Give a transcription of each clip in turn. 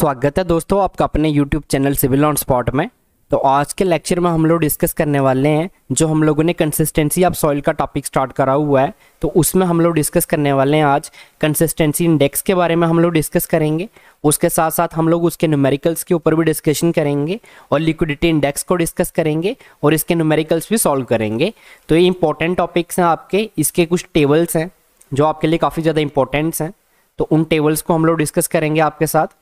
स्वागत है दोस्तों आपका अपने YouTube channel civil on spot में तो आज के लेक्चर में हम लोग डिस्कस करने वाले हैं जो हम लोगों ने कंसिस्टेंसी ऑफ सॉइल का टॉपिक स्टार्ट करा हुआ है तो उसमें हम लोग डिस्कस करने वाले हैं आज कंसिस्टेंसी इंडेक्स के बारे में हम लोग डिस्कस करेंगे उसके साथ साथ हम लोग उसके न्यूमेरिकल्स के ऊपर भी डिस्कशन करेंगे और लिक्विडिटी इंडेक्स को डिस्कस करेंगे और इसके न्यूमेरिकल्स भी सॉल्व करेंगे तो ये इंपॉर्टेंट टॉपिक्स हैं आपके इसके कुछ टेबल्स हैं जो आपके लिए काफ़ी ज़्यादा इंपॉर्टेंट्स हैं तो उन टेबल्स को हम लोग डिस्कस करेंगे आपके साथ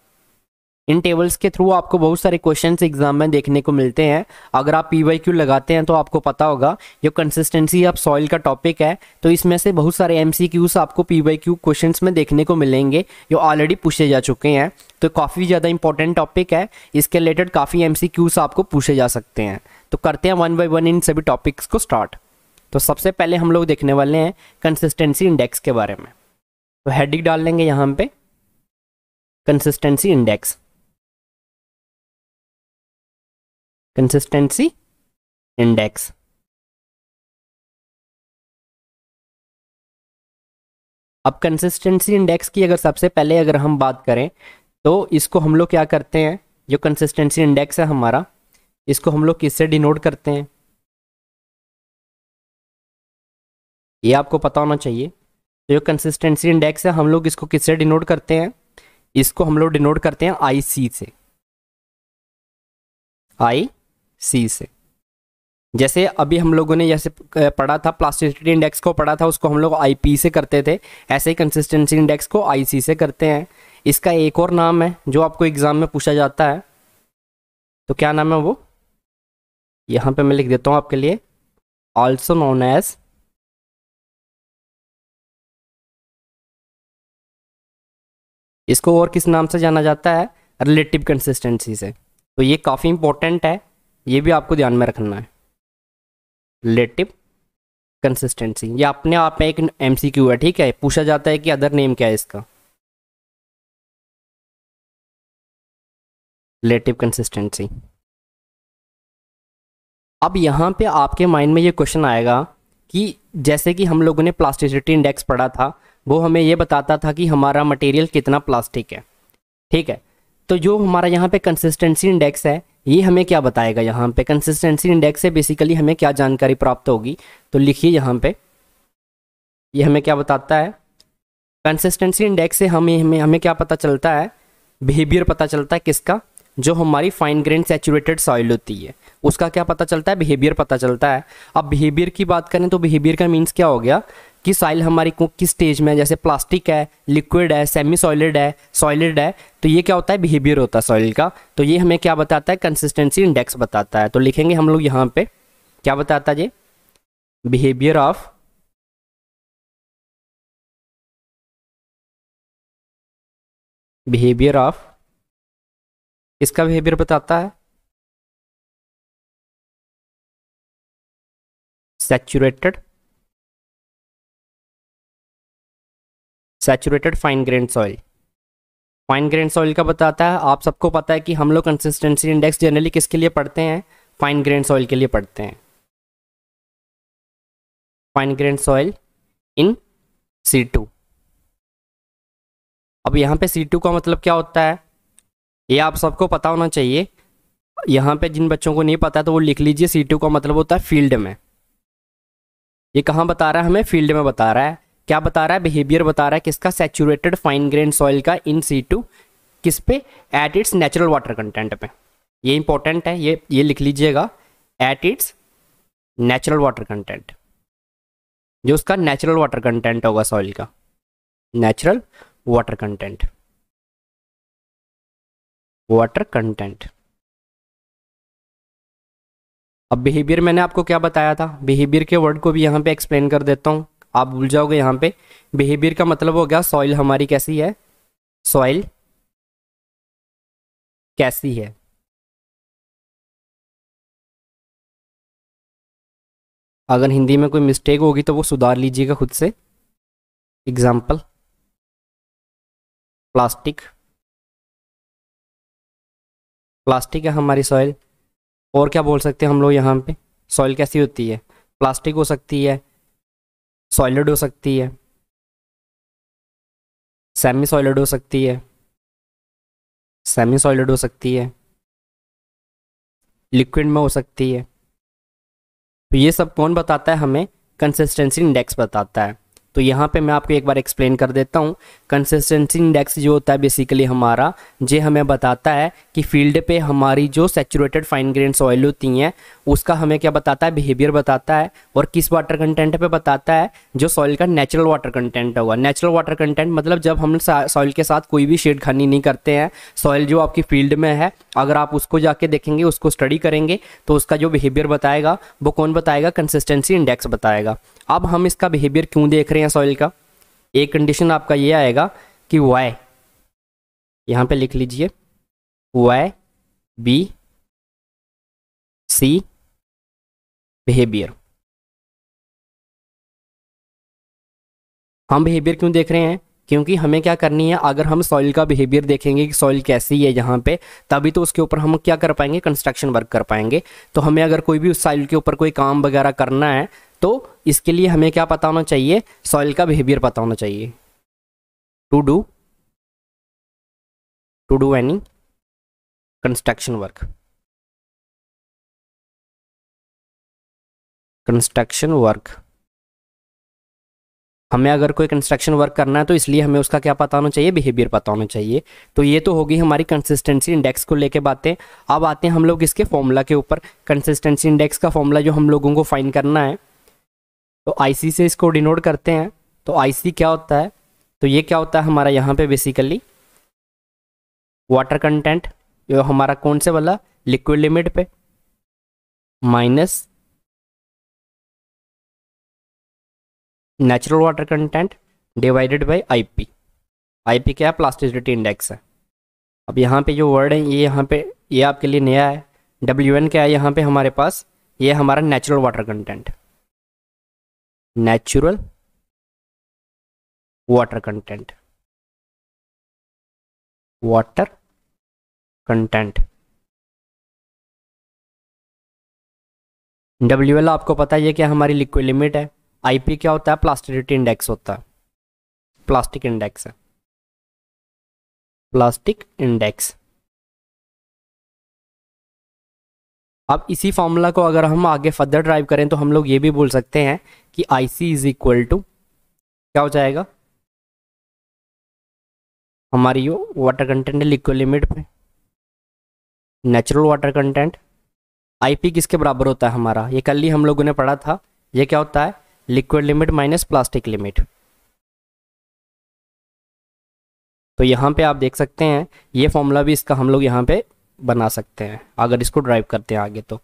इन टेबल्स के थ्रू आपको बहुत सारे क्वेश्चन एग्जाम में देखने को मिलते हैं अगर आप पी वाई क्यू लगाते हैं तो आपको पता होगा जो कंसिस्टेंसी ऑफ सॉइल का टॉपिक है तो इसमें से बहुत सारे एम सी क्यूज आपको पी वाई क्यू क्वेश्चन में देखने को मिलेंगे जो ऑलरेडी पूछे जा चुके हैं तो काफ़ी ज़्यादा इंपॉर्टेंट टॉपिक है इसके रिलेटेड काफ़ी एम सी क्यूज आपको पूछे जा सकते हैं तो करते हैं वन बाई वन इन सभी टॉपिक्स को स्टार्ट तो सबसे पहले हम लोग देखने वाले हैं कंसिस्टेंसी इंडेक्स के बारे में तो हेडिंग डाल लेंगे यहाँ पे कंसिस्टेंसी इंडेक्स consistency index अब कंसिस्टेंसी इंडेक्स की अगर सबसे पहले अगर हम बात करें तो इसको हम लोग क्या करते हैं जो कंसिस्टेंसी इंडेक्स है हमारा इसको हम लोग किससे डिनोट करते हैं ये आपको पता होना चाहिए तो जो कंसिस्टेंसी इंडेक्स है हम लोग इसको किससे डिनोट करते हैं इसको हम लोग डिनोट करते हैं आई सी से आई सी से जैसे अभी हम लोगों ने जैसे पढ़ा था प्लास्टिसिटी इंडेक्स को पढ़ा था उसको हम लोग आई से करते थे ऐसे ही कंसिस्टेंसी इंडेक्स को आई से करते हैं इसका एक और नाम है जो आपको एग्ज़ाम में पूछा जाता है तो क्या नाम है वो यहाँ पे मैं लिख देता हूँ आपके लिए ऑल्सो नोन एज इसको और किस नाम से जाना जाता है रिलेटिव कंसिस्टेंसी से तो ये काफ़ी इंपॉर्टेंट है ये भी आपको ध्यान में रखना है रिलेटिव कंसिस्टेंसी ये अपने आप में एक एम है ठीक है पूछा जाता है कि अदर नेम क्या है इसका रिलेटिव कंसिस्टेंसी अब यहाँ पे आपके माइंड में ये क्वेश्चन आएगा कि जैसे कि हम लोगों ने प्लास्टिसिटी इंडेक्स पढ़ा था वो हमें ये बताता था कि हमारा मटेरियल कितना प्लास्टिक है ठीक है तो जो हमारा यहाँ पे कंसिस्टेंसी इंडेक्स है ये हमें क्या बताएगा यहाँ पे कंसिस्टेंसी इंडेक्स से बेसिकली हमें क्या जानकारी प्राप्त होगी तो लिखिए यहाँ पे ये हमें क्या बताता है कंसिस्टेंसी इंडेक्स से हमें हमें हमें क्या पता चलता है बिहेवियर पता चलता है किसका जो हमारी फाइन ग्रेन सेचुरेटेड सॉइल होती है उसका क्या पता चलता है बिहेवियर पता चलता है अब बिहेवियर की बात करें तो बिहेवियर का मीन्स क्या हो गया कि सॉइल हमारी किस स्टेज में है जैसे प्लास्टिक है लिक्विड है सेमी सॉलिड है सॉलिड है तो ये क्या होता है बिहेवियर होता है सॉइल का तो ये हमें क्या बताता है कंसिस्टेंसी इंडेक्स बताता है तो लिखेंगे हम लोग यहाँ पे क्या बताता है ये बिहेवियर ऑफ बिहेवियर ऑफ इसका बिहेवियर बताता है saturated saturated fine grain soil fine grain soil का बताता है आप सबको पता है कि हम लोग कंसिस्टेंसी इंडेक्स जनरली किसके लिए पढ़ते हैं फाइन ग्रेन सॉइल के लिए पढ़ते हैं fine grain soil in situ अब यहां पे सी टू का मतलब क्या होता है ये आप सबको पता होना चाहिए यहाँ पे जिन बच्चों को नहीं पता तो वो लिख लीजिए सी टू का मतलब होता है फील्ड में ये कहाँ बता रहा है हमें फील्ड में बता रहा है क्या बता रहा है बिहेवियर बता रहा है किसका सेचूरेटेड फाइन ग्रेन सॉइल का इन सी टू किस पे at its natural water content पे ये इंपॉर्टेंट है ये ये लिख लीजिएगा at its natural water content जो उसका नेचुरल वाटर कंटेंट होगा सॉइल का natural water content water content अब बिहेवियर मैंने आपको क्या बताया था बिहेवियर के वर्ड को भी यहाँ पे एक्सप्लेन कर देता हूँ आप भूल जाओगे यहाँ पे बिहेवियर का मतलब हो गया सॉइल हमारी कैसी है सॉइल कैसी है अगर हिंदी में कोई मिस्टेक होगी तो वो सुधार लीजिएगा खुद से एग्जाम्पल प्लास्टिक प्लास्टिक है हमारी सॉइल और क्या बोल सकते हैं हम लोग यहाँ पे सॉइल कैसी होती है प्लास्टिक हो सकती है सॉलिड हो सकती है सेमी सॉलिड हो सकती है सेमी सॉलिड हो सकती है लिक्विड में हो सकती है तो ये सब कौन बताता है हमें कंसिस्टेंसी इंडेक्स बताता है तो यहाँ पे मैं आपको एक बार एक्सप्लेन कर देता हूँ कंसिस्टेंसी इंडेक्स जो होता है बेसिकली हमारा जे हमें बताता है कि फील्ड पे हमारी जो सेचुरेटेड फाइन ग्रेन ऑयल होती हैं उसका हमें क्या बताता है बिहेवियर बताता है और किस वाटर कंटेंट पे बताता है जो सॉइल का नेचुरल वाटर कंटेंट होगा नेचुरल वाटर कंटेंट मतलब जब हम सॉइल के साथ कोई भी शेड खानी नहीं करते हैं सॉइल जो आपकी फील्ड में है अगर आप उसको जाके देखेंगे उसको स्टडी करेंगे तो उसका जो बिहेवियर बताएगा वो कौन बताएगा कंसिस्टेंसी इंडेक्स बताएगा अब हम इसका बिहेवियर क्यों देख रहे हैं हैं सॉइल का एक कंडीशन आपका ये आएगा कि वाई यहाँ पे लिख लीजिए वाई बी सी बिहेवियर हम बिहेवियर क्यों देख रहे हैं क्योंकि हमें क्या करनी है अगर हम सॉइल का बिहेवियर देखेंगे कि सॉइल कैसी है यहाँ पे तभी तो उसके ऊपर हम क्या कर पाएंगे कंस्ट्रक्शन वर्क कर पाएंगे तो हमें अगर कोई भी उस सॉइल के ऊपर कोई काम वगैरह करना है तो इसके लिए हमें क्या पता होना चाहिए सॉइल का बिहेवियर पता होना चाहिए to do to do any construction work construction work हमें अगर कोई कंस्ट्रक्शन वर्क करना है तो इसलिए हमें उसका क्या पता होना चाहिए बिहेवियर पता होना चाहिए तो ये तो होगी हमारी कंसिस्टेंसी इंडेक्स को लेके बातें अब आते हैं हम लोग इसके फॉर्मूला के ऊपर कंसिस्टेंसी इंडेक्स का फॉर्मूला जो हम लोगों को फाइन करना है तो आईसी से इसको डिनोट करते हैं तो आई क्या होता है तो ये क्या होता है हमारा यहाँ पे बेसिकली वाटर कंटेंट ये हमारा कौन से वाला लिक्विड लिमिट पे minus natural water content divided by IP IP क्या है प्लास्टिसिटी इंडेक्स है अब यहाँ पे जो वर्ड है ये यहाँ पे ये आपके लिए नया है डब्ल्यू एन क्या है यहाँ पे हमारे पास ये हमारा natural water content natural water content water content W आपको पता है क्या हमारी लिक्विड लिमिट है आईपी क्या होता है प्लास्टिसिटी इंडेक्स होता है प्लास्टिक इंडेक्स है प्लास्टिक इंडेक्स अब इसी फार्मूला को अगर हम आगे फर्दर ड्राइव करें तो हम लोग ये भी बोल सकते हैं कि I C is equal to क्या हो जाएगा हमारी यो वाटर कंटेंट है लिक्विड लिमिट पे नेचुरल वाटर कंटेंट आईपी किसके बराबर होता है हमारा ये कल ही हम लोगों ने पढ़ा था ये क्या होता है liquid limit minus plastic limit तो यहाँ पे आप देख सकते हैं ये फॉर्मूला भी इसका हम लोग यहाँ पे बना सकते हैं अगर इसको ड्राइव करते हैं आगे तो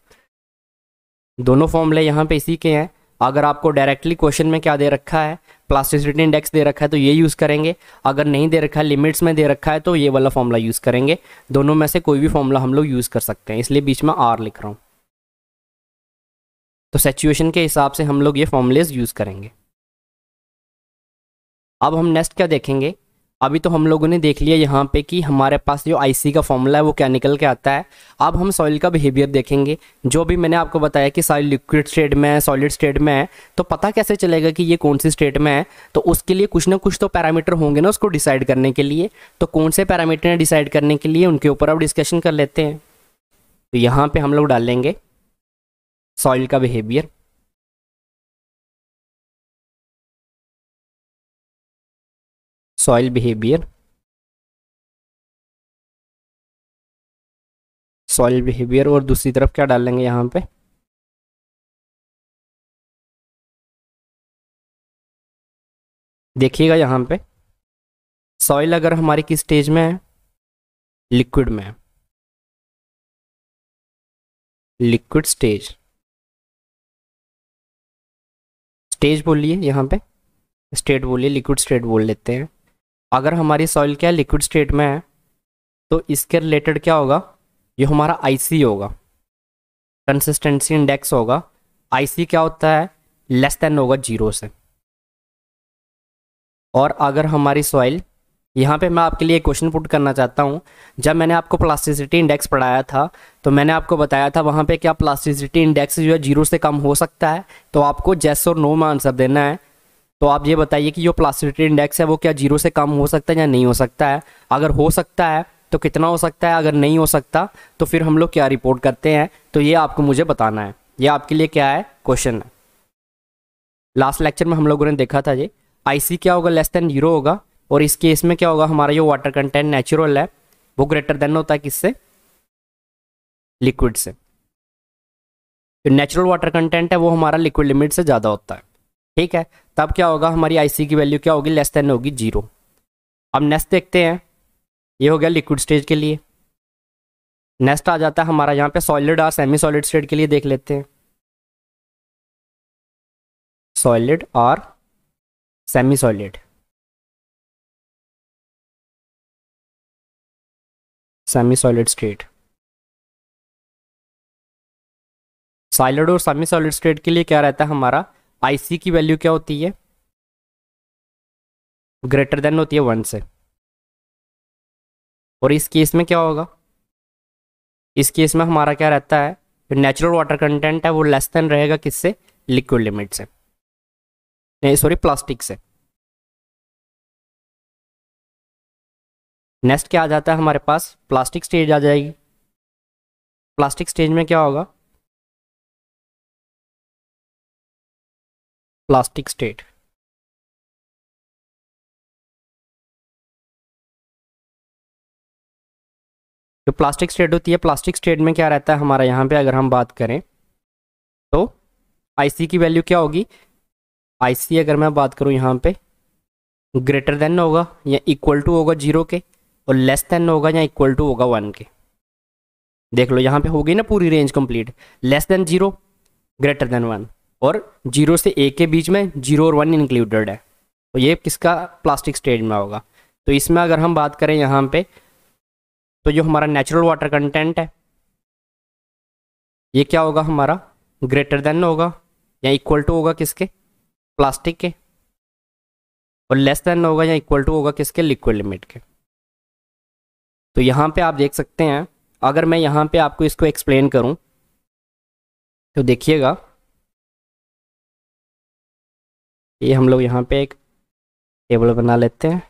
दोनों फॉर्मूले यहाँ पे इसी के हैं अगर आपको डायरेक्टली क्वेश्चन में क्या दे रखा है प्लास्टिसिटी इंडेक्स दे रखा है तो ये यूज़ करेंगे अगर नहीं दे रखा है लिमिट्स में दे रखा है तो ये वाला फॉर्मूला यूज़ करेंगे दोनों में से कोई भी फॉर्मूला हम लोग यूज़ कर सकते हैं इसलिए बीच में आर लिख रहा हूँ तो सेचुएशन के हिसाब से हम लोग ये फॉर्मूलेज यूज़ करेंगे अब हम नेक्स्ट क्या देखेंगे अभी तो हम लोगों ने देख लिया यहाँ पे कि हमारे पास जो आईसी का फॉर्मूला है वो क्या निकल के आता है अब हम सॉइल का बिहेवियर देखेंगे जो भी मैंने आपको बताया कि सॉइल लिक्विड स्टेट में है सॉलिड स्टेट में है तो पता कैसे चलेगा कि ये कौन सी स्टेट में है तो उसके लिए कुछ ना कुछ तो पैरामीटर होंगे ना उसको डिसाइड करने के लिए तो कौन से पैरामीटर डिसाइड करने के लिए उनके ऊपर आप डिस्कशन कर लेते हैं तो यहाँ पर हम लोग डालेंगे सॉइल का behaviour soil behavior soil behaviour और दूसरी तरफ क्या डाल लेंगे यहाँ पे देखिएगा यहाँ पे सॉइल अगर हमारी किस स्टेज में है लिक्विड में है लिक्विड स्टेज स्टेज बोलिए यहाँ पे स्टेट बोलिए लिक्विड स्टेट बोल लेते हैं अगर हमारी सॉइल क्या लिक्विड स्टेट में है तो इसके रिलेटेड क्या होगा ये हमारा आईसी होगा कंसिस्टेंसी इंडेक्स होगा आईसी क्या होता है लेस देन होगा जीरो से और अगर हमारी सॉइल यहाँ पे मैं आपके लिए क्वेश्चन पुट करना चाहता हूँ जब मैंने आपको प्लास्टिसिटी इंडेक्स पढ़ाया था तो मैंने आपको बताया था वहाँ पे क्या प्लास्टिसिटी इंडेक्स जो है जीरो से कम हो सकता है तो आपको जेस और नो में आंसर देना है तो आप ये बताइए कि जो प्लास्टिसिटी इंडेक्स है वो क्या जीरो से कम हो सकता है या नहीं हो सकता है अगर हो सकता है तो कितना हो सकता है अगर नहीं हो सकता तो फिर हम लोग क्या रिपोर्ट करते हैं तो ये आपको मुझे बताना है ये आपके लिए क्या है क्वेश्चन है लास्ट लेक्चर में हम लोगों ने देखा था ये आईसी क्या होगा लेस देन जीरो होगा और इस केस में क्या होगा हमारा जो वाटर कंटेंट नेचुरल है वो ग्रेटर देन होता है किससे लिक्विड से जो नेचुरल वाटर कंटेंट है वो हमारा लिक्विड लिमिट से ज़्यादा होता है ठीक है तब क्या होगा हमारी आईसी की वैल्यू क्या होगी लेस देन होगी जीरो अब नेक्स्ट देखते हैं ये हो गया लिक्विड स्टेज के लिए नेक्स्ट आ जाता है हमारा यहाँ पे सॉलिड और सेमी सॉलिड स्टेट के लिए देख लेते हैं सॉलिड और semi solid semi solid state solid और सेमी सॉलिड स्टेट के लिए क्या रहता है हमारा आईसी की वैल्यू क्या होती है ग्रेटर देन होती है वन से और इस केस में क्या होगा इस केस में हमारा क्या रहता है जो नेचुरल वाटर कंटेंट है वो लेस देन रहेगा किससे लिक्विड लिमिट से नहीं सॉरी प्लास्टिक से नेक्स्ट क्या आ जाता है हमारे पास प्लास्टिक स्टेज आ जाएगी प्लास्टिक स्टेज में क्या होगा plastic state जो प्लास्टिक स्टेट होती है प्लास्टिक स्टेट में क्या रहता है हमारा यहाँ पे अगर हम बात करें तो आईसी की वैल्यू क्या होगी आईसी अगर मैं बात करूँ यहाँ पे ग्रेटर देन होगा या इक्वल टू होगा जीरो के और लेस देन होगा या इक्वल टू होगा वन के देख लो यहाँ पे होगी ना पूरी range complete less than zero greater than one और जीरो से एक के बीच में जीरो और वन इंक्लूडेड है तो ये किसका प्लास्टिक स्टेज में होगा तो इसमें अगर हम बात करें यहाँ पे तो जो हमारा नेचुरल वाटर कंटेंट है ये क्या होगा हमारा ग्रेटर देन होगा या इक्वल टू होगा किसके प्लास्टिक के और लेस देन होगा या इक्वल टू होगा किसके लिक्विड लिमिट के तो यहाँ पे आप देख सकते हैं अगर मैं यहाँ पे आपको इसको एक्सप्लेन करूँ तो देखिएगा ये हम लोग यहाँ पे एक टेबल बना लेते हैं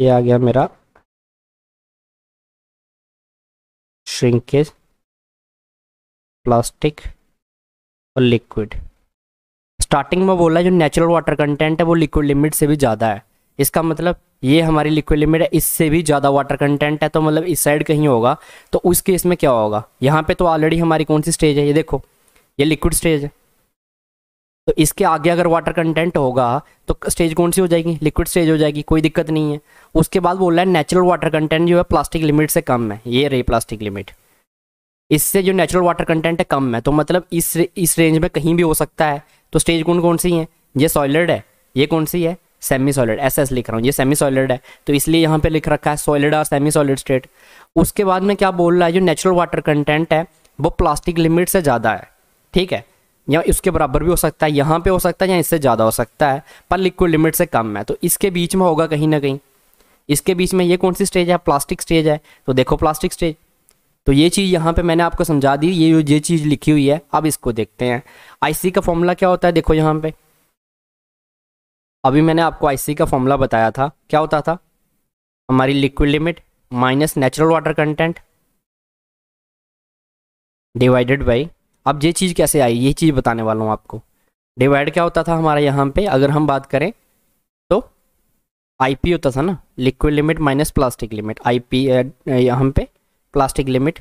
ये आ गया मेरा श्रिंकेज प्लास्टिक और लिक्विड स्टार्टिंग में बोला जो नेचुरल वाटर कंटेंट है वो लिक्विड लिमिट से भी ज़्यादा है इसका मतलब ये हमारी लिक्विड लिमिट है इससे भी ज़्यादा वाटर कंटेंट है तो मतलब इस साइड कहीं होगा तो उस केस में क्या होगा यहाँ पे तो ऑलरेडी हमारी कौन सी स्टेज है ये देखो ये लिक्विड स्टेज है तो इसके आगे अगर वाटर कंटेंट होगा तो स्टेज कौन सी हो जाएगी लिक्विड स्टेज हो जाएगी कोई दिक्कत नहीं है उसके बाद बोल रहा है नेचुरल वाटर कंटेंट जो है प्लास्टिक लिमिट से कम है ये रही प्लास्टिक लिमिट इससे जो नेचुरल वाटर कंटेंट है कम है तो मतलब इस इस रेंज में कहीं भी हो सकता है तो स्टेज कौन कौन सी है ये सॉइलड है ये कौन सी है सेमी सॉलिड एस एस लिख रहा हूँ ये सेमी सॉलिड है तो इसलिए यहाँ पे लिख रखा है सॉलिड और सेमी सॉलिड स्टेट उसके बाद में क्या बोल रहा है जो नेचुरल वाटर कंटेंट है वो प्लास्टिक लिमिट से ज़्यादा है ठीक है या उसके बराबर भी हो सकता है यहाँ पे हो सकता है या इससे ज़्यादा हो सकता है पर लिक्विड लिमिट से कम है तो इसके बीच में होगा कहीं ना कहीं इसके बीच में ये कौन सी स्टेज है प्लास्टिक स्टेज है तो देखो प्लास्टिक स्टेज तो ये चीज़ यहाँ पे मैंने आपको समझा दी ये ये चीज़ लिखी हुई है अब इसको देखते हैं आईसी का फॉर्मूला क्या होता है देखो यहाँ पे अभी मैंने आपको आईसी का फॉर्मूला बताया था क्या होता था हमारी liquid limit minus natural water content divided by अब ये चीज़ कैसे आई ये चीज़ बताने वाला हूँ आपको डिवाइड क्या होता था हमारे यहाँ पे अगर हम बात करें तो आईपी होता था ना liquid limit minus plastic limit I P यहाँ पे प्लास्टिक लिमिट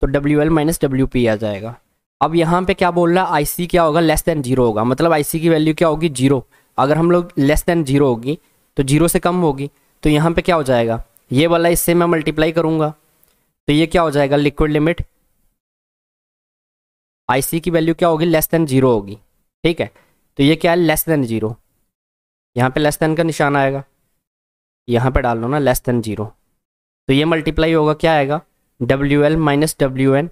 तो W L minus W P आ जाएगा अब यहाँ पे क्या बोल रहा है आईसी क्या होगा लेस देन जीरो होगा मतलब आईसी की वैल्यू क्या होगी जीरो अगर हम लोग लेस देन जीरो होगी तो जीरो से कम होगी तो यहाँ पे क्या हो जाएगा ये वाला इससे मैं मल्टीप्लाई करूँगा तो ये क्या हो जाएगा लिक्विड लिमिट आईसी की वैल्यू क्या होगी लेस देन जीरो होगी ठीक है तो ये क्या है लेस देन जीरो यहाँ पे लेस देन का निशान आएगा यहाँ पे डाल लो ना लेस देन जीरो तो ये मल्टीप्लाई होगा क्या आएगा W L minus W N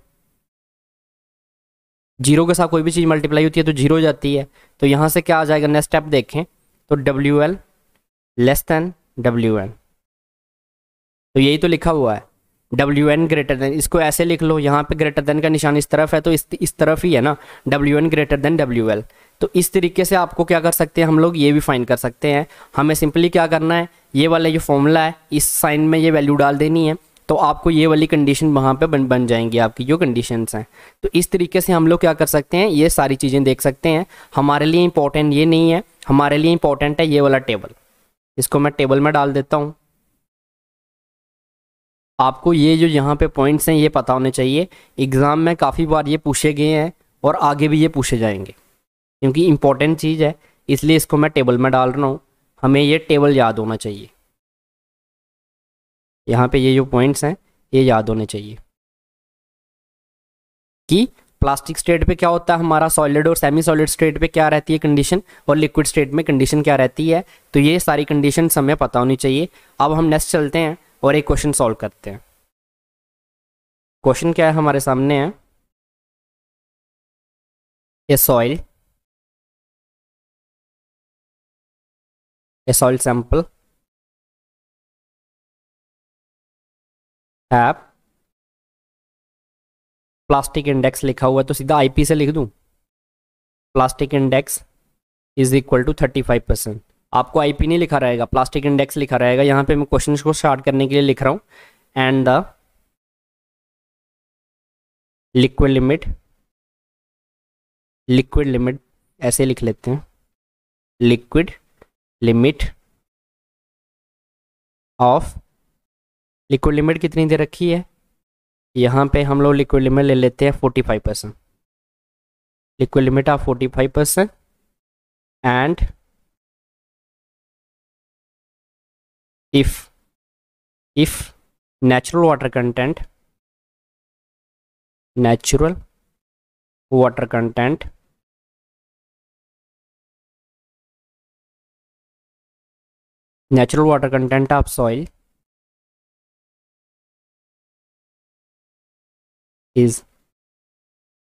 zero के साथ कोई भी चीज़ मल्टीप्लाई होती है तो जीरो जाती है तो यहाँ से क्या आ जाएगा नेक्स्ट स्टेप देखें तो W L less than W N तो यही तो लिखा हुआ है डब्ल्यू एन ग्रेटर देन इसको ऐसे लिख लो यहाँ पे ग्रेटर देन का निशान इस तरफ है तो इस इस तरफ ही है ना W N greater than W L तो इस तरीके से आपको क्या कर सकते हैं हम लोग ये भी फाइन कर सकते हैं हमें सिंपली क्या करना है ये वाला जो फॉर्मूला है इस साइन में ये वैल्यू डाल देनी है तो आपको ये वाली कंडीशन वहाँ पे बन बन जाएंगी आपकी जो कंडीशंस हैं तो इस तरीके से हम लोग क्या कर सकते हैं ये सारी चीज़ें देख सकते हैं हमारे लिए इम्पोर्टेंट ये नहीं है हमारे लिए इम्पोर्टेंट है ये वाला टेबल इसको मैं टेबल में डाल देता हूँ आपको ये जो यहाँ पे पॉइंट्स हैं ये पता होने चाहिए एग्ज़ाम में काफ़ी बार ये पूछे गए हैं और आगे भी ये पूछे जाएंगे क्योंकि इम्पोर्टेंट चीज़ है इसलिए इसको मैं टेबल में डाल रहा हूँ हमें ये टेबल याद होना चाहिए यहाँ पे ये जो पॉइंट्स हैं ये याद होने चाहिए कि प्लास्टिक स्टेट पे क्या होता है हमारा सॉलिड और सेमी सॉलिड स्टेट पे क्या रहती है कंडीशन और लिक्विड स्टेट में कंडीशन क्या रहती है तो ये सारी कंडीशन हमें पता होनी चाहिए अब हम नेक्स्ट चलते हैं और एक क्वेश्चन सॉल्व करते हैं क्वेश्चन क्या है हमारे सामने है a soil a soil sample हैप प्लास्टिक इंडेक्स लिखा हुआ है तो सीधा आईपी से लिख दूं plastic index is equal to thirty five percent आपको आईपी नहीं लिखा रहेगा प्लास्टिक इंडेक्स लिखा रहेगा यहां पे मैं क्वेश्चन को स्टार्ट करने के लिए लिख रहा हूं and the liquid limit liquid limit ऐसे लिख लेते हैं liquid limit of liquid limit कितनी दे रखी है यहाँ पे हम लोग लिक्विड लिमिट ले लेते हैं forty five percent liquid limit of forty five percent and if if natural water content natural water content natural water content of soil is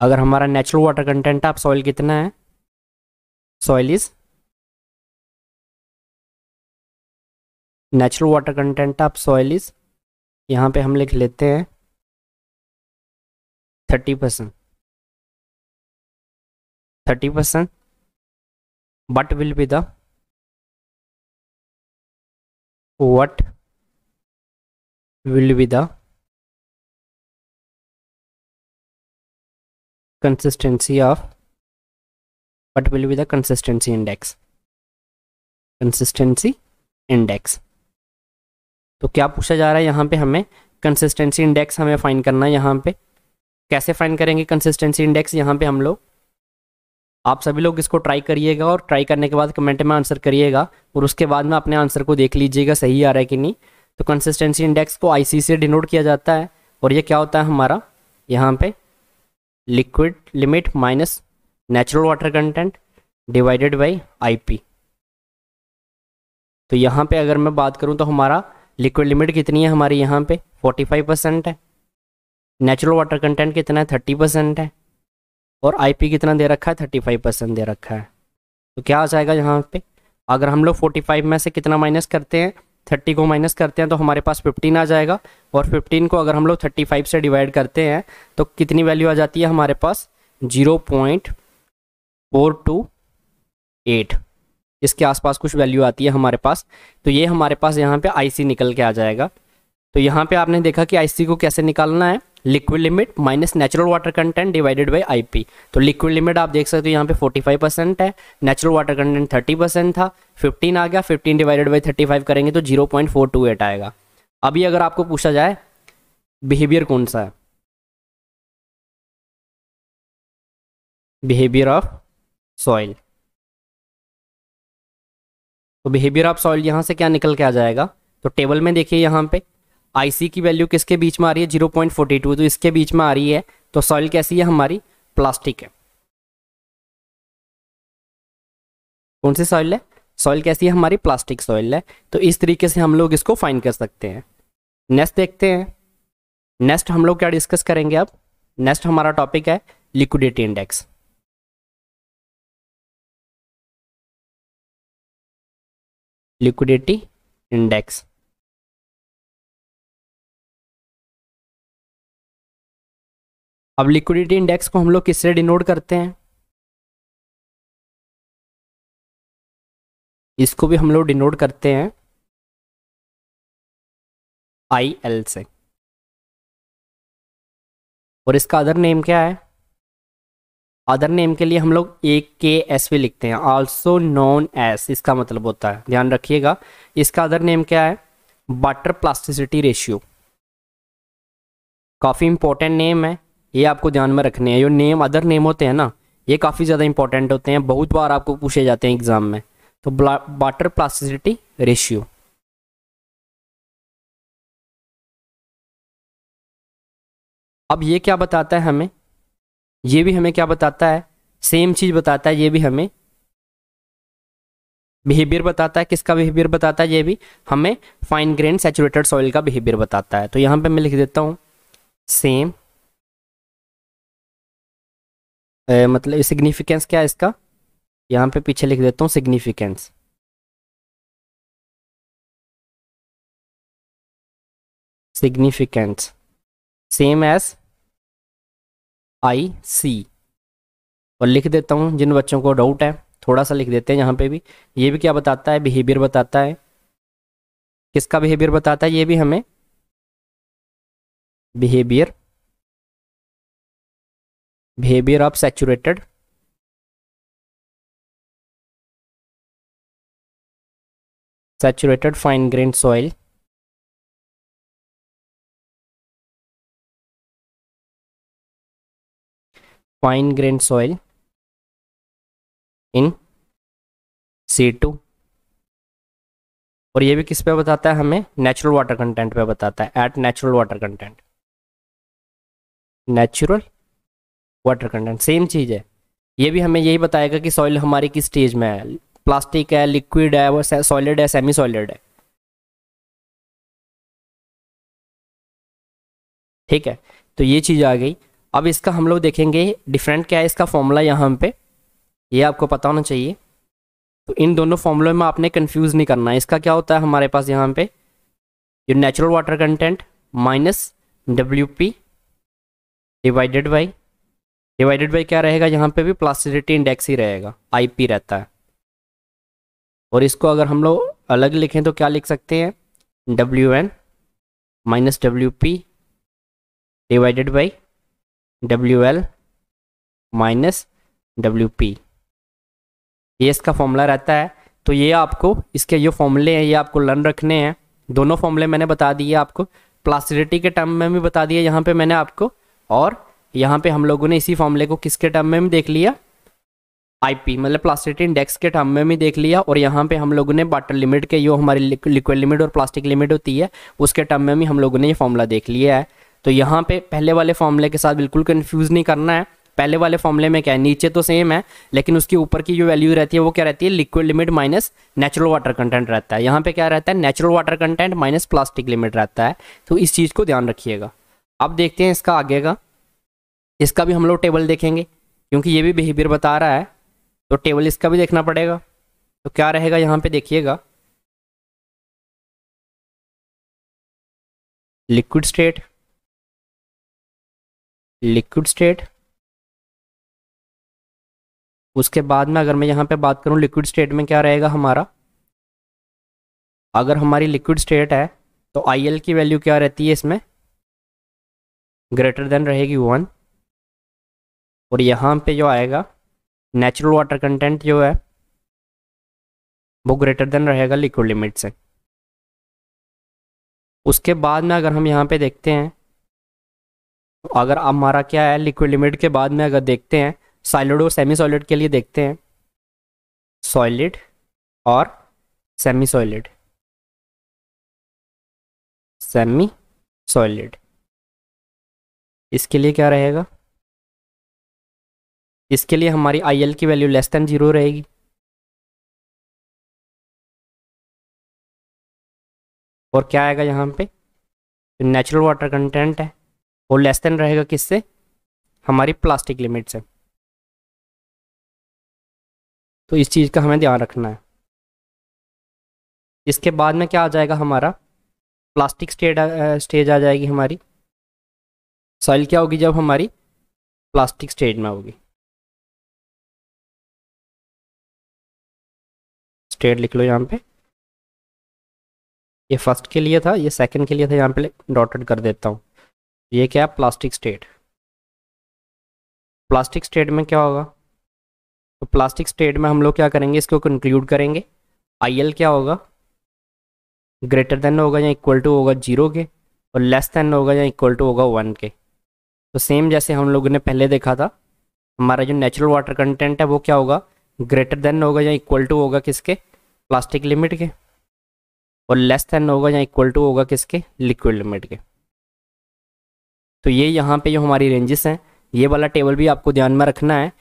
अगर हमारा नेचुरल वाटर कंटेंट आप सॉइल कितना है soil is natural water content of soil is यहाँ पे हम लिख लेते हैं thirty percent thirty percent but will be the what will be the consistency of what will be the consistency index consistency index तो क्या पूछा जा रहा है यहाँ पे हमें कंसिस्टेंसी इंडेक्स हमें फाइन करना है यहाँ पे कैसे फाइन करेंगे कंसिस्टेंसी इंडेक्स यहाँ पे हम लोग आप सभी लोग इसको ट्राई करिएगा और ट्राई करने के बाद कमेंट में आंसर करिएगा और उसके बाद में अपने आंसर को देख लीजिएगा सही आ रहा है कि नहीं तो कंसिस्टेंसी इंडेक्स को आईसी से डिनोट किया जाता है और ये क्या होता है हमारा यहाँ पे liquid limit minus natural water content divided by I तो यहाँ पे अगर मैं बात करूँ तो हमारा लिक्विड लिमिट कितनी है हमारी यहाँ पे 45 परसेंट है नेचुरल वाटर कंटेंट कितना है 30 परसेंट है और आईपी कितना दे रखा है 35 परसेंट दे रखा है तो क्या आ जाएगा यहाँ पे अगर हम लोग 45 में से कितना माइनस करते हैं थर्टी को माइनस करते हैं तो हमारे पास फिफ्टीन आ जाएगा और फिफ्टीन को अगर हम लोग थर्टी फाइव से डिवाइड करते हैं तो कितनी वैल्यू आ जाती है हमारे पास zero point four two eight इसके आसपास कुछ वैल्यू आती है हमारे पास तो ये हमारे पास यहाँ पे आईसी निकल के आ जाएगा तो यहाँ पे आपने देखा कि आईसी को कैसे निकालना है liquid limit minus natural water content divided by IP तो लिक्विड लिमिट आप देख सकते हो यहाँ पे 45 परसेंट है नेचुरल वाटर कंटेंट 30 परसेंट था 15 आ गया 15 डिवाइडेड बाई 35 करेंगे तो 0.428 आएगा अभी अगर आपको पूछा जाए बिहेवियर कौन सा है बिहेवियर ऑफ सॉइल तो बिहेवियर ऑफ सॉइल यहाँ से क्या निकल के आ जाएगा तो टेबल में देखिए यहाँ पे आईसी की वैल्यू किसके बीच में आ रही है जीरो पॉइंट फोर्टी टू तो इसके बीच में आ रही है तो सॉइल कैसी है हमारी प्लास्टिक है कौन सी सॉइल है सॉइल कैसी है हमारी प्लास्टिक सॉइल है तो इस तरीके से हम लोग इसको फाइन कर सकते हैं नेक्स्ट देखते हैं नेक्स्ट हम लोग क्या डिस्कस करेंगे अब नेक्स्ट हमारा टॉपिक है लिक्विडिटी इंडेक्स लिक्विडिटी इंडेक्स अब लिक्विडिटी इंडेक्स को हम लोग किससे डिनोट करते हैं इसको भी हम लोग डिनोट करते हैं आई एल से और इसका अदर नेम क्या है अदर नेम के लिए हम लोग ए के एस भी लिखते हैं आल्सो नॉन एस इसका मतलब होता है ध्यान रखिएगा इसका अदर नेम क्या है वाटर प्लास्टिसिटी रेशियो काफ़ी इंपॉर्टेंट नेम है ये आपको ध्यान में रखने हैं जो नेम अदर नेम होते हैं ना ये काफ़ी ज़्यादा इंपॉर्टेंट होते हैं बहुत बार आपको पूछे जाते हैं एग्ज़ाम में तो वाटर प्लास्टिसिटी रेशियो अब ये क्या बताता है हमें ये भी हमें क्या बताता है सेम चीज़ बताता है ये भी हमें बिहेवियर बताता है किसका बिहेवियर बताता है ये भी हमें फाइन ग्रेन सेचुरेटेड सॉइल का बिहेवियर बताता है तो यहाँ पे मैं लिख देता हूँ सेम ए, मतलब सिग्निफिकेंस क्या है इसका यहाँ पे पीछे लिख देता हूँ significance significance same as I C और लिख देता हूँ जिन बच्चों को डाउट है थोड़ा सा लिख देते हैं यहाँ पे भी ये भी क्या बताता है बिहेवियर बताता है किसका बिहेवियर बताता है ये भी हमें behaviour behavior of saturated saturated fine grained soil fine grained soil in situ और ये भी किस पे बताता है हमें नेचुरल वाटर कंटेंट पे बताता है at natural water content natural water content same चीज़ है ये भी हमें यही बताएगा कि सॉइल हमारी किस स्टेज में है प्लास्टिक है लिक्विड है वो सॉलिड है सेमी सॉलिड है ठीक है तो ये चीज़ आ गई अब इसका हम लोग देखेंगे डिफरेंट क्या है इसका फॉर्मूला यहाँ पे ये आपको पता होना चाहिए तो इन दोनों फॉर्मूलों में आपने कंफ्यूज नहीं करना है इसका क्या होता है हमारे पास यहाँ पे ये natural water content minus W P divided by divided by क्या रहेगा यहाँ पे भी प्लास्टिसिटी इंडेक्स ही रहेगा आईपी रहता है और इसको अगर हम लोग अलग लिखें तो क्या लिख सकते हैं W N minus W P divided by W L minus W P ये इसका फॉर्मूला रहता है तो ये आपको इसके जो फॉर्मूले हैं ये आपको लर्न रखने हैं दोनों फॉर्मूले मैंने बता दिए आपको प्लास्टिसिटी के टर्म में भी बता दिया यहाँ पे मैंने आपको और यहाँ पे हम लोगों ने इसी फॉर्मूले को किसके टर्म में भी देख लिया आईपी मतलब प्लास्टिक इंडेक्स के टर्म में भी देख लिया और यहाँ पे हम लोगों ने वाटर लिमिट के जो हमारी लिक्विड लिमिट और प्लास्टिक लिमिट होती है उसके टर्म में भी हम लोगों ने ये फॉर्मूला देख लिया है तो यहाँ पे पहले वाले फॉर्मूले के साथ बिल्कुल कन्फ्यूज़ नहीं करना है पहले वाले फॉर्मूले में क्या है नीचे तो सेम है लेकिन उसके ऊपर की जो वैल्यू रहती है वो क्या रहती है liquid limit minus natural water content रहता है यहाँ पे क्या रहता है natural water content minus plastic limit रहता है तो इस चीज़ को ध्यान रखिएगा अब देखते हैं इसका आगे का इसका भी हम लोग टेबल देखेंगे क्योंकि ये भी बिहेवियर बता रहा है तो टेबल इसका भी देखना पड़ेगा तो क्या रहेगा यहाँ पे देखिएगा लिक्विड स्टेट लिक्विड स्टेट उसके बाद में अगर मैं यहाँ पे बात करूँ लिक्विड स्टेट में क्या रहेगा हमारा अगर हमारी लिक्विड स्टेट है तो आई की वैल्यू क्या रहती है इसमें ग्रेटर देन रहेगी वन और यहाँ पे जो आएगा नेचुरल वाटर कंटेंट जो है वो ग्रेटर देन रहेगा लिक्विड लिमिट से उसके बाद में अगर हम यहाँ पे देखते हैं तो अगर हमारा क्या है लिक्विड लिमिट के बाद में अगर देखते हैं सॉलिड और सेमी सॉलिड के लिए देखते हैं सॉलिड और सेमी सॉलिड सेमी सॉलिड इसके लिए क्या रहेगा इसके लिए हमारी आई की वैल्यू लेस देन ज़ीरो रहेगी और क्या आएगा यहाँ पे नेचुरल वाटर कंटेंट है वो लेस देन रहेगा किससे हमारी प्लास्टिक लिमिट से तो इस चीज़ का हमें ध्यान रखना है इसके बाद में क्या आ जाएगा हमारा प्लास्टिक स्टेट स्टेज आ जाएगी हमारी सॉइल क्या होगी जब हमारी प्लास्टिक स्टेज में होगी स्टेट लिख लो यहाँ पे ये फर्स्ट के लिए था ये सेकंड के लिए था यहाँ पे डॉटेड कर देता हूँ ये क्या है प्लास्टिक स्टेट प्लास्टिक स्टेट में क्या होगा तो प्लास्टिक स्टेट में हम लोग क्या करेंगे इसको कंक्लूड करेंगे आई क्या होगा ग्रेटर देन होगा या इक्वल टू होगा जीरो के और लेस देन होगा या इक्वल टू होगा वन के तो सेम जैसे हम लोगों ने पहले देखा था हमारा जो नेचुरल वाटर कंटेंट है वो क्या होगा ग्रेटर देन होगा या इक्वल टू होगा किसके प्लास्टिक लिमिट के और लेस देन होगा या इक्वल टू होगा किसके लिक्विड लिमिट के तो ये यहाँ पे जो हमारी रेंजेस हैं ये वाला टेबल भी आपको ध्यान में रखना है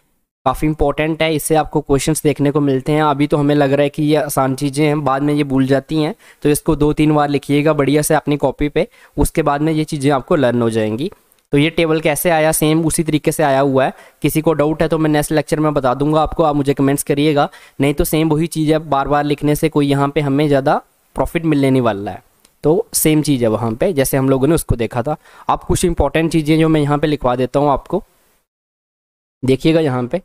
काफ़ी इंपॉर्टेंट है इससे आपको क्वेश्चंस देखने को मिलते हैं अभी तो हमें लग रहा है कि ये आसान चीज़ें हैं बाद में ये भूल जाती हैं तो इसको दो तीन बार लिखिएगा बढ़िया से अपनी कॉपी पे उसके बाद में ये चीज़ें आपको लर्न हो जाएंगी तो ये टेबल कैसे आया सेम उसी तरीके से आया हुआ है किसी को डाउट है तो मैं नेक्स्ट लेक्चर में बता दूंगा आपको आप मुझे कमेंट्स करिएगा नहीं तो सेम वही चीज़ है बार बार लिखने से कोई यहाँ पर हमें ज़्यादा प्रॉफिट मिलने नहीं वाला है तो सेम चीज़ है वहाँ पे जैसे हम लोगों ने उसको देखा था आप कुछ इंपॉर्टेंट चीज़ें जो मैं यहाँ पर लिखवा देता हूँ आपको देखिएगा यहाँ पर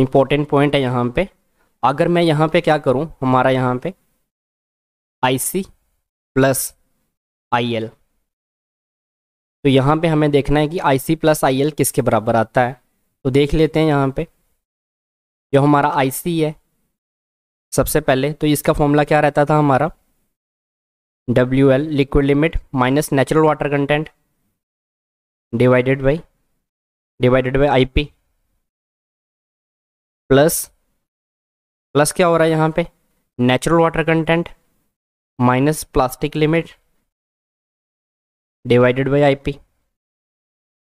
इम्पॉर्टेंट पॉइंट है यहाँ पर अगर मैं यहाँ पर क्या करूँ हमारा यहाँ पर आई सी प्लस आई एल तो यहाँ पे हमें देखना है कि I C plus I L किसके बराबर आता है तो देख लेते हैं यहाँ पे जो हमारा आई सी है सबसे पहले तो इसका फॉर्मूला क्या रहता था हमारा W L liquid limit minus natural water content divided by divided by I P plus plus क्या हो रहा है यहाँ पे natural water content minus plastic limit divided by IP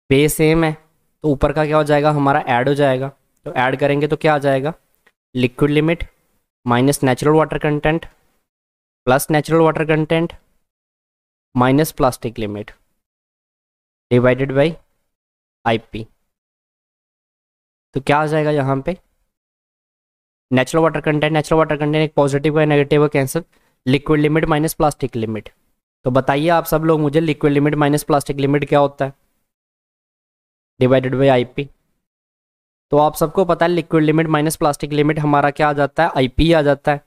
base same है तो ऊपर का क्या हो जाएगा हमारा ऐड हो जाएगा तो ऐड करेंगे तो क्या आ जाएगा liquid limit minus natural water content plus natural water content minus plastic limit divided by IP तो क्या आ जाएगा यहाँ पे natural water content natural water content एक पॉजिटिव है नेगेटिव है cancel liquid limit minus plastic limit तो बताइए आप सब लोग मुझे liquid limit minus plastic limit क्या होता है डिवाइडेड बाई आईपी तो आप सबको पता है liquid limit minus plastic limit हमारा क्या आ जाता है आईपी आ जाता है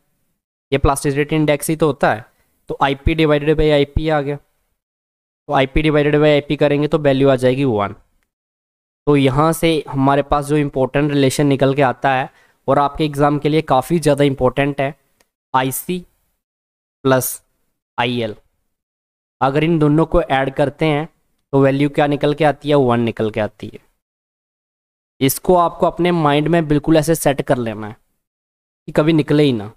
ये प्लास्टिसिटी इंडेक्स ही तो होता है तो आईपी डिवाइडेड बाई आईपी आ गया तो आईपी डिवाइडेड बाई आईपी करेंगे तो वैल्यू आ जाएगी वन तो यहाँ से हमारे पास जो इम्पोर्टेंट रिलेशन निकल के आता है और आपके एग्ज़ाम के लिए काफ़ी ज़्यादा इम्पोर्टेंट है आई सी प्लस आई एल अगर इन दोनों को ऐड करते हैं तो वैल्यू क्या निकल के आती है वन निकल के आती है इसको आपको अपने माइंड में बिल्कुल ऐसे सेट कर लेना है कि कभी निकले ही ना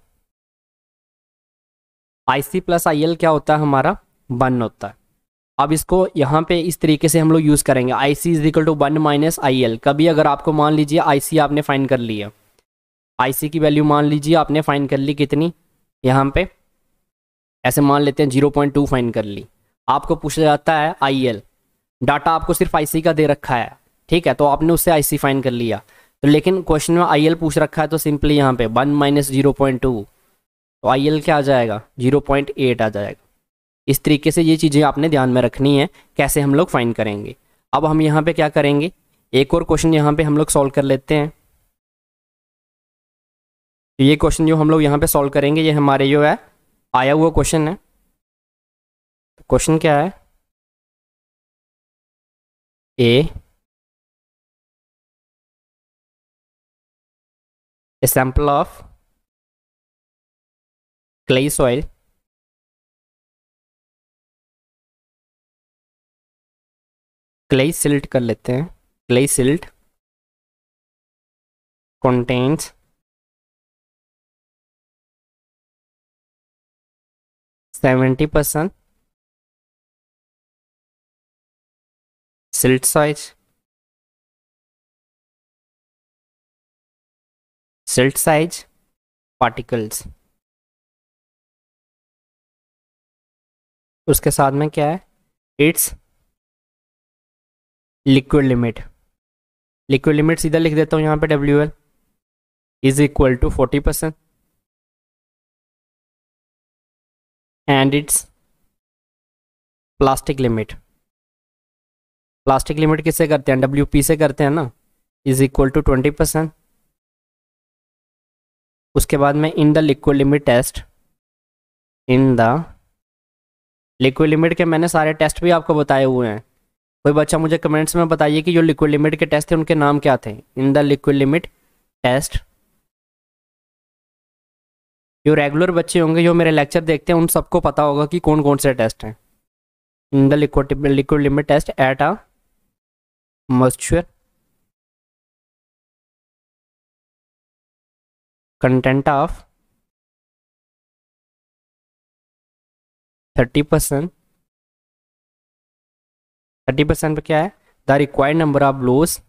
आई सी प्लस आई एल क्या होता है हमारा वन होता है अब इसको यहाँ पे इस तरीके से हम लोग यूज़ करेंगे I C is equal to one minus I L कभी अगर आपको मान लीजिए आई सी आपने फाइन कर लिया आई सी की वैल्यू मान लीजिए आपने फाइन कर ली कितनी यहाँ पे ऐसे मान लेते हैं जीरो पॉइंट टू फाइन कर ली आपको पूछा जाता है आई एल डाटा आपको सिर्फ आई का दे रखा है ठीक है तो आपने उससे आई फाइन कर लिया तो लेकिन क्वेश्चन में आई पूछ रखा है तो सिंपली यहाँ पे one minus zero point two तो आई एल क्या आ जाएगा जीरो पॉइंट एट आ जाएगा इस तरीके से ये चीज़ें आपने ध्यान में रखनी है कैसे हम लोग फाइन करेंगे अब हम यहाँ पे क्या करेंगे एक और क्वेश्चन यहाँ पे हम लोग सॉल्व कर लेते हैं तो ये क्वेश्चन जो हम लोग यहाँ पे सॉल्व करेंगे ये हमारे जो है आया हुआ क्वेश्चन है क्वेश्चन क्या है a sample of clay soil clay silt कर लेते हैं clay silt contains seventy percent silt size silt size particles उसके साथ में क्या है its liquid limit liquid limit सीधा लिख देता हूँ यहाँ पे W L is equal to forty percent and its plastic limit plastic limit किससे करते हैं डब्ल्यू पी से करते हैं ना is equal to twenty percent उसके बाद में इन the liquid limit test in the liquid limit के मैंने सारे टेस्ट भी आपको बताए हुए हैं कोई बच्चा मुझे कमेंट्स में बताइए कि जो लिक्विड लिमिट के टेस्ट थे उनके नाम क्या थे in the liquid limit test जो रेगुलर बच्चे होंगे जो मेरे लेक्चर देखते हैं उन सबको पता होगा कि कौन कौन से टेस्ट हैं in the liquid liquid limit test at a moisture content of thirty percent thirty percent पर क्या है the required number of blows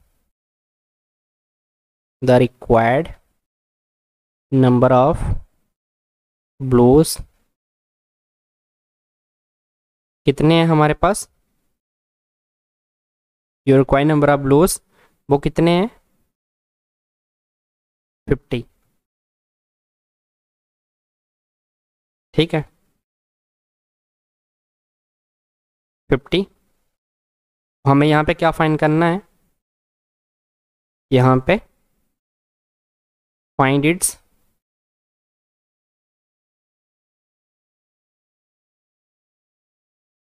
the required number of blows कितने हैं हमारे पास your coin number of blows वो कितने हैं फिफ्टी ठीक है फिफ्टी हमें यहाँ पे क्या फाइंड करना है यहाँ पे find its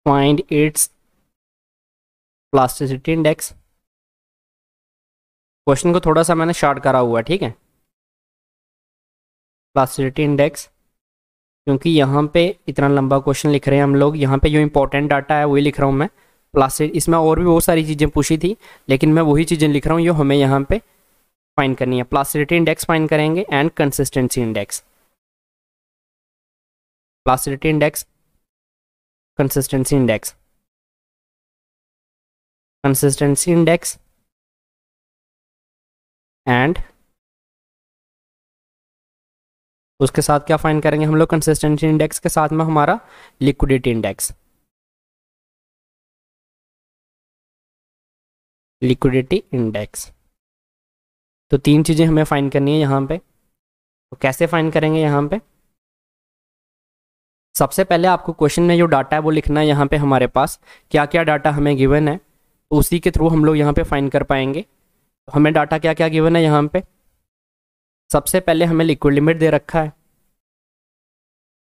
find its plasticity index question को थोड़ा सा मैंने शॉर्ट करा हुआ ठीक है प्लास्टिसिटी इंडेक्स क्योंकि यहाँ पे इतना लंबा क्वेश्चन लिख रहे हैं हम लोग यहाँ पे जो इंपॉर्टेंट डाटा है वही लिख रहा हूँ मैं प्लास्टिक इसमें और भी बहुत सारी चीज़ें पूछी थी लेकिन मैं वही चीज़ें लिख रहा हूँ जो हमें यहाँ पे फाइन करनी है प्लास्टिसिटी इंडेक्स फाइन करेंगे and consistency index plasticity index consistency index consistency index and उसके साथ क्या फाइंड करेंगे हम लोग कंसिस्टेंसी इंडेक्स के साथ में हमारा लिक्विडिटी इंडेक्स लिक्विडिटी इंडेक्स तो तीन चीज़ें हमें फाइंड करनी है यहां पे तो कैसे फाइंड करेंगे यहां पे सबसे पहले आपको क्वेश्चन में जो डाटा है वो लिखना है यहाँ पे हमारे पास क्या क्या डाटा हमें गिवन है तो उसी के थ्रू हम लोग यहाँ पे फाइंड कर पाएंगे तो हमें डाटा क्या क्या गिवन है यहाँ पे सबसे पहले हमें लिक्विड लिमिट दे रखा है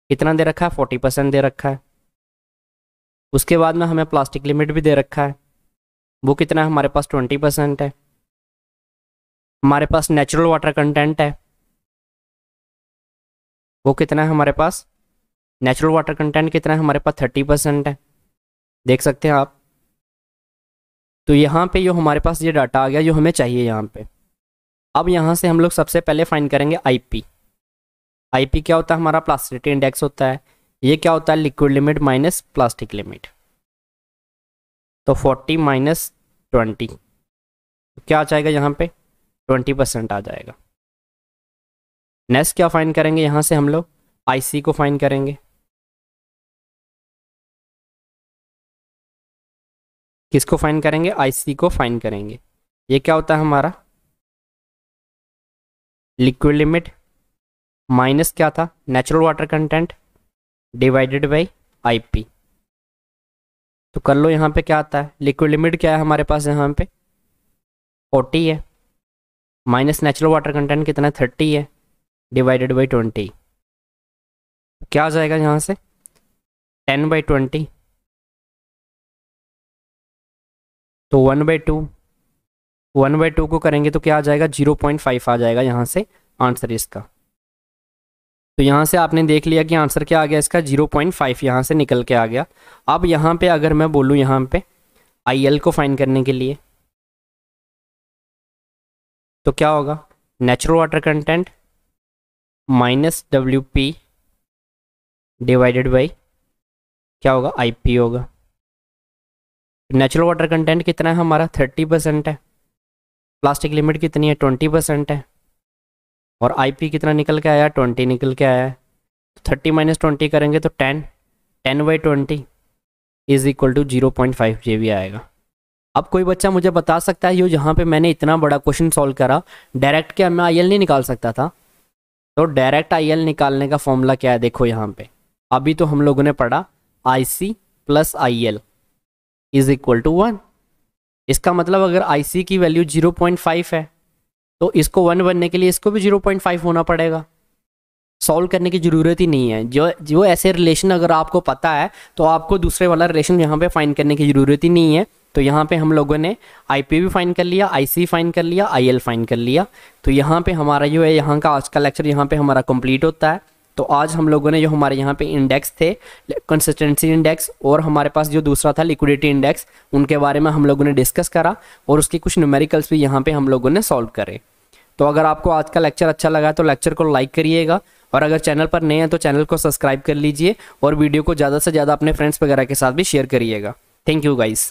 कितना दे रखा है फोर्टी परसेंट दे रखा है उसके बाद में हमें प्लास्टिक लिमिट भी दे रखा है वो कितना है हमारे पास ट्वेंटी परसेंट है हमारे पास नेचुरल वाटर कंटेंट है वो कितना है हमारे पास नेचुरल वाटर कंटेंट कितना है हमारे पास थर्टी परसेंट है देख सकते हैं आप तो यहाँ पे जो हमारे पास ये डाटा आ गया जो हमें चाहिए यहाँ पे अब यहाँ से हम लोग सबसे पहले फाइंड करेंगे आईपी आईपी क्या होता है हमारा प्लास्टिसिटी इंडेक्स होता है ये क्या होता है liquid limit minus plastic limit तो फोर्टी माइनस ट्वेंटी क्या आ जाएगा यहाँ पे ट्वेंटी परसेंट आ जाएगा नेक्स्ट क्या फाइन करेंगे यहाँ से हम लोग आईसी को फाइन करेंगे किसको फाइन करेंगे आईसी को फाइन करेंगे ये क्या होता है हमारा लिक्विड लिमिट माइनस क्या था natural water content divided by IP तो कर लो यहाँ पे क्या आता है लिक्विड लिमिट क्या है हमारे पास यहाँ पे फोर्टी है माइनस नेचुरल वाटर कंटेंट कितना है थर्टी है डिवाइडेड बाई ट्वेंटी क्या आ जाएगा यहाँ से टेन बाई ट्वेंटी तो one by two one by two को करेंगे तो क्या आ जाएगा जीरो पॉइंट फाइव आ जाएगा यहाँ से आंसर इसका तो यहाँ से आपने देख लिया कि आंसर क्या आ गया इसका जीरो पॉइंट फाइव यहाँ से निकल के आ गया अब यहाँ पे अगर मैं बोलूँ यहाँ पे आई एल को फाइन करने के लिए तो क्या होगा natural water content minus W P divided by क्या होगा आई पी होगा नेचुरल वाटर कंटेंट कितना है हमारा थर्टी परसेंट है प्लास्टिक लिमिट कितनी है ट्वेंटी परसेंट है और आईपी कितना निकल के आया ट्वेंटी निकल के आया है थर्टी माइनस ट्वेंटी करेंगे तो ten ten by twenty is equal to zero point five जे भी आएगा अब कोई बच्चा मुझे बता सकता है यो जहाँ पे मैंने इतना बड़ा क्वेश्चन सॉल्व करा डायरेक्ट क्या मैं आई नहीं निकाल सकता था तो डायरेक्ट आई निकालने का फॉर्मूला क्या है देखो यहाँ पर अभी तो हम लोगों ने पढ़ा I C plus I L is equal to one इसका मतलब अगर आई की वैल्यू जीरो पॉइंट फाइव है तो इसको वन बनने के लिए इसको भी जीरो पॉइंट फाइव होना पड़ेगा सॉल्व करने की ज़रूरत ही नहीं है जो जो ऐसे रिलेशन अगर आपको पता है तो आपको दूसरे वाला रिलेशन यहाँ पे फाइंड करने की ज़रूरत ही नहीं है तो यहाँ पे हम लोगों ने आई पी भी फाइन कर लिया आई सी फाइन कर लिया आई एल फाइन कर लिया तो यहाँ पर हमारा जो है यहाँ का आज का लेक्चर यहाँ पर हमारा कम्प्लीट होता है तो आज हम लोगों ने जो हमारे यहाँ पे इंडेक्स थे कंसिस्टेंसी इंडेक्स और हमारे पास जो दूसरा था लिक्विडिटी इंडेक्स उनके बारे में हम लोगों ने डिस्कस करा और उसके कुछ न्यूमेरिकल्स भी यहाँ पे हम लोगों ने सॉल्व करे तो अगर आपको आज का लेक्चर अच्छा लगा तो लेक्चर को लाइक करिएगा और अगर चैनल पर नए हैं तो चैनल को सब्सक्राइब कर लीजिए और वीडियो को ज़्यादा से ज़्यादा अपने फ्रेंड्स वगैरह के साथ भी शेयर करिएगा थैंक यू गाइज़